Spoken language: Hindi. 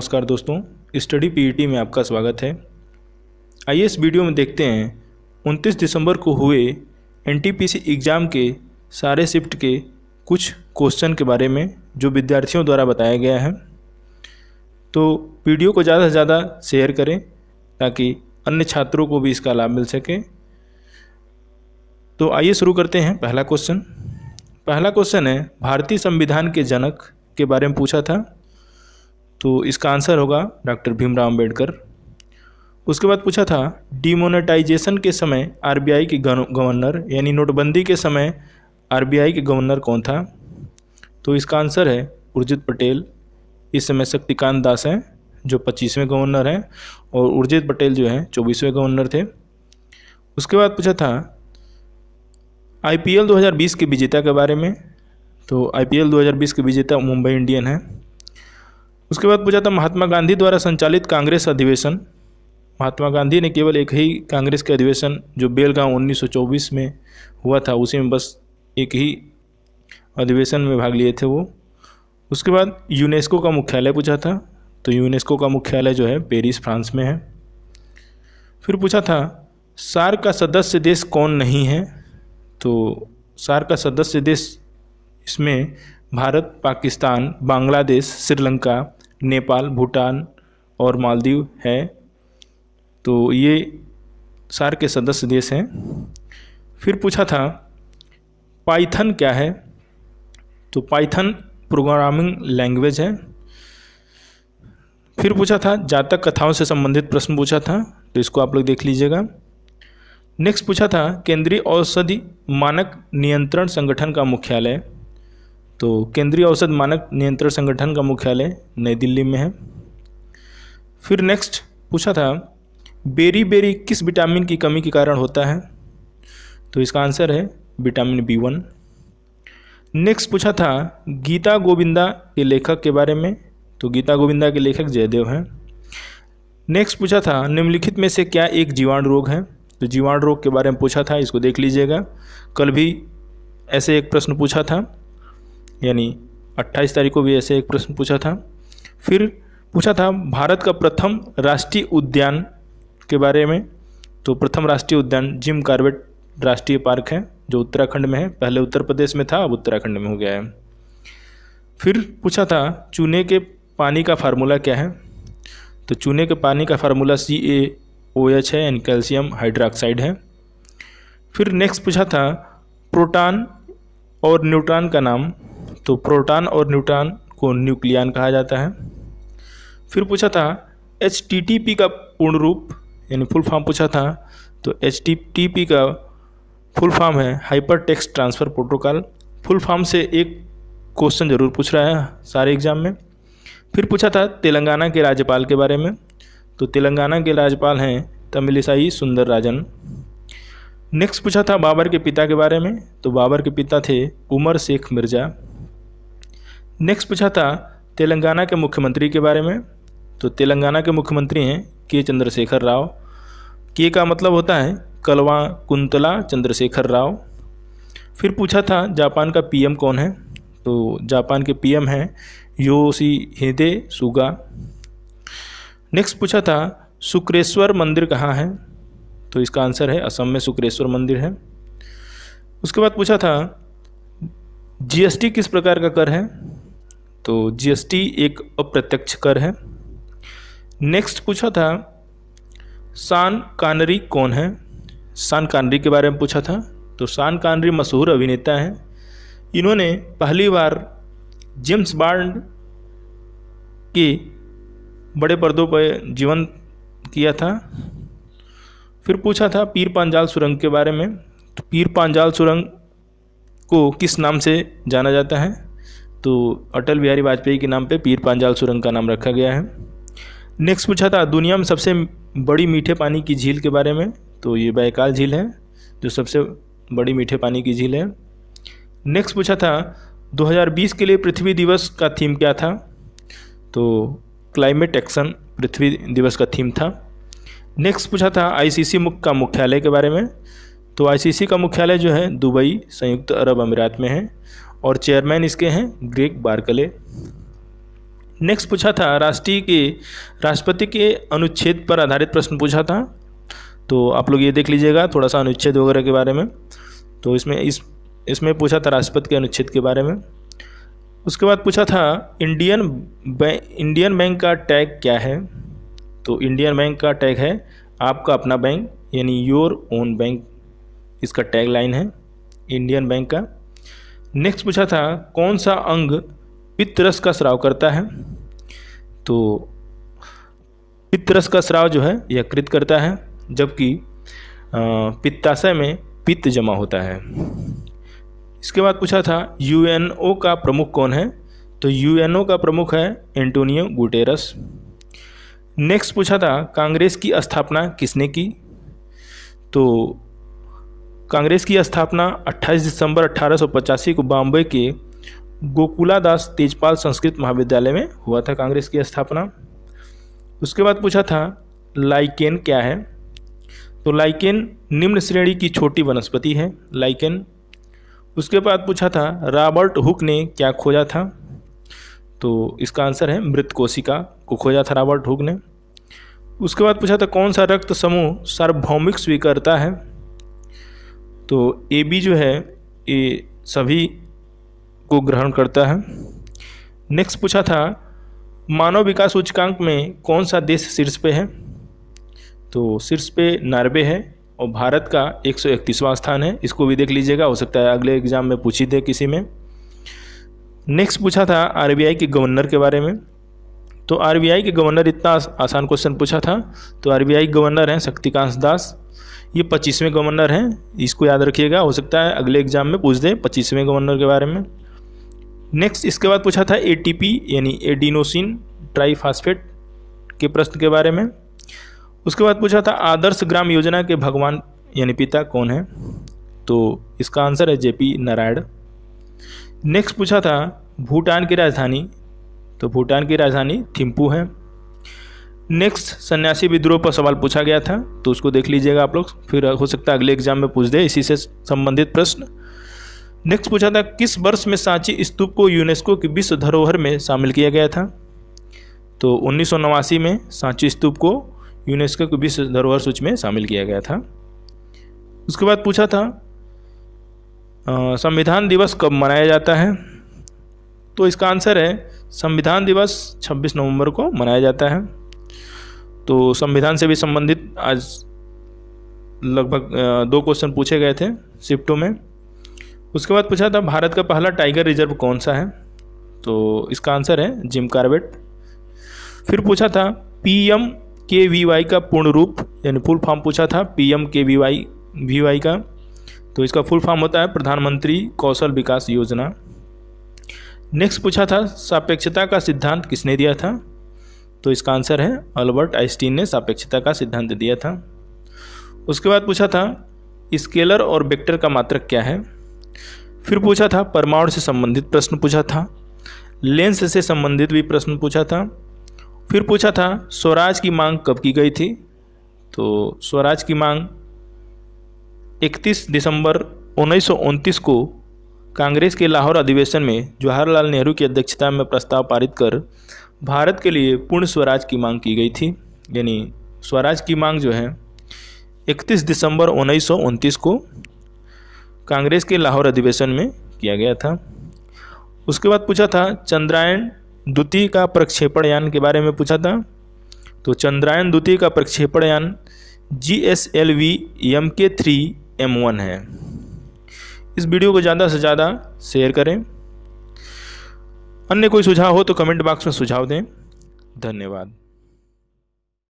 नमस्कार दोस्तों स्टडी पीईटी में आपका स्वागत है आइए इस वीडियो में देखते हैं 29 दिसंबर को हुए एनटीपीसी एग्ज़ाम के सारे शिफ्ट के कुछ क्वेश्चन के बारे में जो विद्यार्थियों द्वारा बताया गया है तो वीडियो को ज़्यादा से ज़्यादा शेयर करें ताकि अन्य छात्रों को भी इसका लाभ मिल सके तो आइए शुरू करते हैं पहला क्वेश्चन पहला क्वेश्चन है भारतीय संविधान के जनक के बारे में पूछा था तो इसका आंसर होगा डॉक्टर भीमराव अम्बेडकर उसके बाद पूछा था डिमोनेटाइजेशन के समय आरबीआई के गवर्नर यानी नोटबंदी के समय आरबीआई के गवर्नर कौन था तो इसका आंसर है उर्जित पटेल इस समय शक्तिकांत दास हैं जो पच्चीसवें गवर्नर हैं और उर्जित पटेल जो हैं चौबीसवें गवर्नर थे उसके बाद पूछा था आईपीएल 2020 के विजेता के बारे में तो आईपीएल 2020 के विजेता मुंबई इंडियन हैं उसके बाद पूछा था महात्मा गांधी द्वारा संचालित कांग्रेस अधिवेशन महात्मा गांधी ने केवल एक ही कांग्रेस के अधिवेशन जो बेलगांव 1924 में हुआ था उसी में बस एक ही अधिवेशन में भाग लिए थे वो उसके बाद यूनेस्को का मुख्यालय पूछा था तो यूनेस्को का मुख्यालय जो है पेरिस फ्रांस में है फिर पूछा था सार का सदस्य देश कौन नहीं है तो सार का सदस्य देश इसमें भारत पाकिस्तान बांग्लादेश श्रीलंका नेपाल भूटान और मालदीव है तो ये सार के सदस्य देश हैं फिर पूछा था पाइथन क्या है तो पाइथन प्रोग्रामिंग लैंग्वेज है फिर पूछा था जातक कथाओं से संबंधित प्रश्न पूछा था तो इसको आप लोग देख लीजिएगा नेक्स्ट पूछा था केंद्रीय औषधि मानक नियंत्रण संगठन का मुख्यालय तो केंद्रीय औषध मानक नियंत्रण संगठन का मुख्यालय नई दिल्ली में है फिर नेक्स्ट पूछा था बेरी बेरी किस विटामिन की कमी के कारण होता है तो इसका आंसर है विटामिन बी वन नेक्स्ट पूछा था गीता गोविंदा के लेखक के बारे में तो गीता गोविंदा के लेखक जयदेव हैं नेक्स्ट पूछा था निम्नलिखित में से क्या एक जीवाणु रोग है तो जीवाणु रोग के बारे में पूछा था इसको देख लीजिएगा कल भी ऐसे एक प्रश्न पूछा था यानी 28 तारीख को भी ऐसे एक प्रश्न पूछा था फिर पूछा था भारत का प्रथम राष्ट्रीय उद्यान के बारे में तो प्रथम राष्ट्रीय उद्यान जिम कार्बेट राष्ट्रीय पार्क है जो उत्तराखंड में है पहले उत्तर प्रदेश में था अब उत्तराखंड में हो गया है फिर पूछा था चूने के पानी का फार्मूला क्या है तो चूने के पानी का फार्मूला सी ए ओ एच है यानी कैल्शियम हाइड्रोक्साइड है फिर नेक्स्ट पूछा था प्रोटॉन और न्यूट्रॉन का नाम तो प्रोटॉन और न्यूट्रॉन को न्यूक्लियन कहा जाता है फिर पूछा था एच का पूर्ण रूप यानी फुल फॉर्म पूछा था तो एच का फुल फॉर्म है hyper text transfer protocol full form से एक क्वेश्चन ज़रूर पूछ रहा है सारे एग्जाम में फिर पूछा था तेलंगाना के राज्यपाल के बारे में तो तेलंगाना के राज्यपाल हैं तमिलिसाई सुंदर राजन नेक्स्ट पूछा था बाबर के पिता के बारे में तो बाबर के पिता थे उमर शेख मिर्ज़ा नेक्स्ट पूछा था तेलंगाना के मुख्यमंत्री के बारे में तो तेलंगाना के मुख्यमंत्री हैं के चंद्रशेखर राव के का मतलब होता है कलवा कुंतला चंद्रशेखर राव फिर पूछा था जापान का पीएम कौन है तो जापान के पीएम हैं योशी हिदे सुगा नेक्स्ट पूछा था शुक्रेश्वर मंदिर कहाँ है तो इसका आंसर है असम में शुक्रेश्वर मंदिर है उसके बाद पूछा था जीएसटी किस प्रकार का कर है तो जीएसटी एक अप्रत्यक्ष कर है नेक्स्ट पूछा था शान कानरी कौन है शान कानरी के बारे में पूछा था तो शान कानरी मशहूर अभिनेता हैं इन्होंने पहली बार जेम्स बार्ड के बड़े पर्दों पर जीवन किया था फिर पूछा था पीर पांजाल सुरंग के बारे में तो पीर पांजाल सुरंग को किस नाम से जाना जाता है तो अटल बिहारी वाजपेयी के नाम पे पीर पांजाल सुरंग का नाम रखा गया है नेक्स्ट पूछा था दुनिया में सबसे बड़ी मीठे पानी की झील के बारे में तो ये बैकाल झील है जो सबसे बड़ी मीठे पानी की झील है नेक्स्ट पूछा था 2020 के लिए पृथ्वी दिवस का थीम क्या था तो क्लाइमेट एक्शन पृथ्वी दिवस का थीम था नेक्स्ट पूछा था आईसीसी मुख का मुख्यालय के बारे में तो आईसीसी का मुख्यालय जो है दुबई संयुक्त अरब अमीरात में है और चेयरमैन इसके हैं ग्रेग बार्कले नेक्स्ट पूछा था राष्ट्रीय के राष्ट्रपति के अनुच्छेद पर आधारित प्रश्न पूछा था तो आप लोग ये देख लीजिएगा थोड़ा सा अनुच्छेद वगैरह के बारे में तो इसमें इस इसमें पूछा था राष्ट्रपति के अनुच्छेद के बारे में उसके बाद पूछा था इंडियन बैंक इंडियन बैंक का टैग क्या है तो इंडियन बैंक का टैग है आपका अपना बैंक यानी योर ओन बैंक इसका टैग लाइन है इंडियन बैंक का नेक्स्ट पूछा था कौन सा अंग पित्त रस का स्राव करता है तो पित्त रस का स्राव जो है यकृत करता है जबकि पित्ताशय में पित्त जमा होता है इसके बाद पूछा था यूएनओ का प्रमुख कौन है तो यूएनओ का प्रमुख है एंटोनियो गुटेरस नेक्स्ट पूछा था कांग्रेस की स्थापना किसने की तो कांग्रेस की स्थापना 28 दिसंबर अट्ठारह को बॉम्बे के गोकुलादास तेजपाल संस्कृत महाविद्यालय में हुआ था कांग्रेस की स्थापना उसके बाद पूछा था लाइकेन क्या है तो लाइकेन निम्न श्रेणी की छोटी वनस्पति है लाइकेन उसके बाद पूछा था रॉबर्ट हुक ने क्या खोजा था तो इसका आंसर है मृत कोशिका को खोजा था रॉबर्ट हुक ने उसके बाद पूछा था कौन सा रक्त समूह सार्वभौमिक स्वीकारता है तो ए बी जो है ये सभी को ग्रहण करता है नेक्स्ट पूछा था मानव विकास सूचकांक में कौन सा देश शीर्ष पे है तो शीर्ष पे नार्वे है और भारत का एक सौ स्थान है इसको भी देख लीजिएगा हो सकता है अगले एग्जाम में पूछी थे किसी में नेक्स्ट पूछा था आरबीआई के गवर्नर के बारे में तो आरबीआई के गवर्नर इतना आसान क्वेश्चन पूछा था तो आरबीआई गवर्नर हैं शक्तिकांत दास ये पच्चीसवें गवर्नर हैं इसको याद रखिएगा हो सकता है अगले एग्जाम में पूछ दें पच्चीसवें गवर्नर के बारे में नेक्स्ट इसके बाद पूछा था ए यानी एडिनोसिन ट्राईफास्फेट के प्रश्न के बारे में उसके बाद पूछा था आदर्श ग्राम योजना के भगवान यानी पिता कौन है तो इसका आंसर है जेपी नारायण नेक्स्ट पूछा था भूटान की राजधानी तो भूटान की राजधानी थिम्पू है नेक्स्ट सन्यासी विद्रोह पर सवाल पूछा गया था तो उसको देख लीजिएगा आप लोग फिर हो सकता है अगले एग्जाम में पूछ दे इसी से संबंधित प्रश्न नेक्स्ट पूछा था किस वर्ष में सांची स्तूप को यूनेस्को की विश्व धरोहर में शामिल किया गया था तो उन्नीस में सांची स्तूप को यूनेस्को की विश्व धरोहर सूची में शामिल किया गया था उसके बाद पूछा था संविधान दिवस कब मनाया जाता है तो इसका आंसर है संविधान दिवस 26 नवंबर को मनाया जाता है तो संविधान से भी संबंधित आज लगभग दो क्वेश्चन पूछे गए थे शिफ्टों में उसके बाद पूछा था भारत का पहला टाइगर रिजर्व कौन सा है तो इसका आंसर है जिम कार्बेट फिर पूछा था P M K V Y का पूर्ण रूप यानी फुल फॉर्म पूछा था P M K V Y V Y का तो इसका फुल फॉर्म होता है प्रधानमंत्री कौशल विकास योजना नेक्स्ट पूछा था सापेक्षता का सिद्धांत किसने दिया था तो इसका आंसर है अल्बर्ट आइंस्टीन ने सापेक्षता का सिद्धांत दिया था उसके बाद पूछा था स्केलर और वेक्टर का मात्रक क्या है फिर पूछा था परमाणु से संबंधित प्रश्न पूछा था लेंस से संबंधित भी प्रश्न पूछा था फिर पूछा था स्वराज की मांग कब की गई थी तो स्वराज की मांग 31 दिसंबर उन्नीस को कांग्रेस के लाहौर अधिवेशन में जवाहरलाल नेहरू की अध्यक्षता में प्रस्ताव पारित कर भारत के लिए पूर्ण स्वराज की मांग की गई थी यानी स्वराज की मांग जो है 31 दिसंबर उन्नीस को कांग्रेस के लाहौर अधिवेशन में किया गया था उसके बाद पूछा था चंद्रायन द्वितीय का प्रक्षेपण यान के बारे में पूछा था तो चंद्रायन द्वितीय का प्रक्षेपण यान G S L V M K three M one है इस वीडियो को ज़्यादा से ज़्यादा शेयर करें अन्य कोई सुझाव हो तो कमेंट बॉक्स में सुझाव दें धन्यवाद